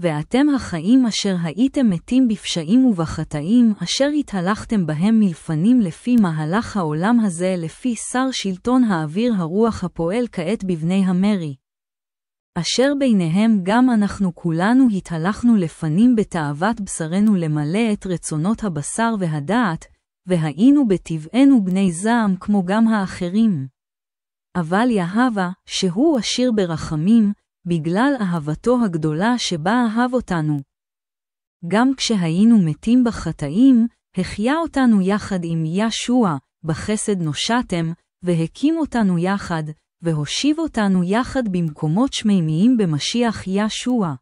ואתם החיים אשר הייתם מתים בפשעים ובחטאים, אשר התהלכתם בהם מלפנים לפי מהלך העולם הזה, לפי שר שלטון האוויר הרוח הפועל כעת בבני המרי. אשר ביניהם גם אנחנו כולנו התהלכנו לפנים בתאוות בשרנו למלא את רצונות הבשר והדעת, והיינו בטבענו בני זעם כמו גם האחרים. אבל יהבה, שהוא עשיר ברחמים, בגלל אהבתו הגדולה שבה אהב אותנו. גם כשהיינו מתים בחטאים, החיה אותנו יחד עם ישוע, בחסד נושעתם, והקים אותנו יחד, והושיב אותנו יחד במקומות שמימיים במשיח ישוע.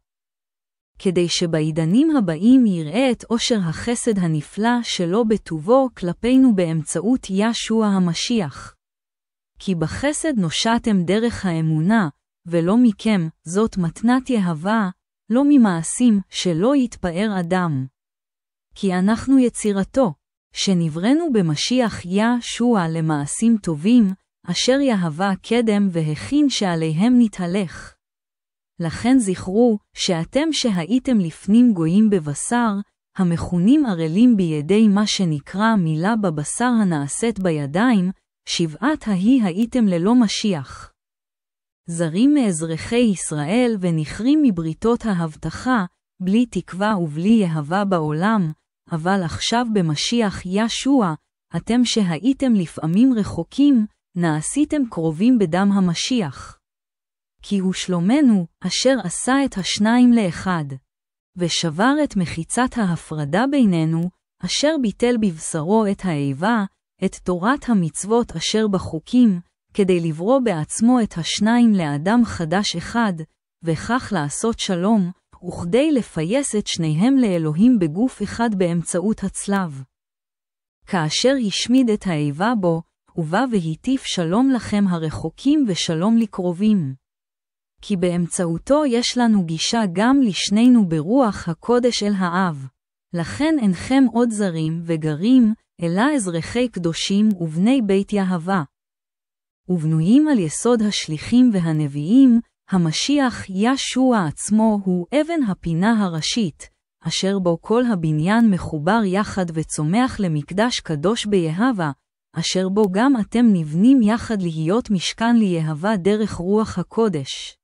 כדי שבעידנים הבאים יראה את עושר החסד הנפלא שלו בטובו כלפינו באמצעות ישוע המשיח. כי בחסד נושעתם דרך האמונה, ולא מכם, זאת מתנת יהבה, לא ממעשים שלא יתפאר אדם. כי אנחנו יצירתו, שנבראנו במשיח יהשוע למעשים טובים, אשר יהבה קדם והכין שעליהם נתהלך. לכן זכרו, שאתם שהייתם לפנים גויים בבשר, המכונים ערלים בידי מה שנקרא מילה בבשר הנעשית בידיים, שבעת ההיא הייתם ללא משיח. זרים מאזרחי ישראל ונכרים מבריתות ההבטחה, בלי תקווה ובלי יהבה בעולם, אבל עכשיו במשיח ישוע, אתם שהייתם לפעמים רחוקים, נעשיתם קרובים בדם המשיח. כי הוא שלומנו, אשר עשה את השניים לאחד, ושבר את מחיצת ההפרדה בינינו, אשר ביטל בבשרו את האיבה, את תורת המצוות אשר בחוקים, כדי לברוא בעצמו את השניים לאדם חדש אחד, וכך לעשות שלום, וכדי לפייס את שניהם לאלוהים בגוף אחד באמצעות הצלב. כאשר השמיד את האיבה בו, ובא והטיף שלום לכם הרחוקים ושלום לקרובים. כי באמצעותו יש לנו גישה גם לשנינו ברוח הקודש אל האב. לכן אינכם עוד זרים וגרים, אלא אזרחי קדושים ובני בית יהבה. ובנויים על יסוד השליחים והנביאים, המשיח ישוע עצמו הוא אבן הפינה הראשית, אשר בו כל הבניין מחובר יחד וצומח למקדש קדוש ביהבה, אשר בו גם אתם נבנים יחד להיות משכן ליהבה דרך רוח הקודש.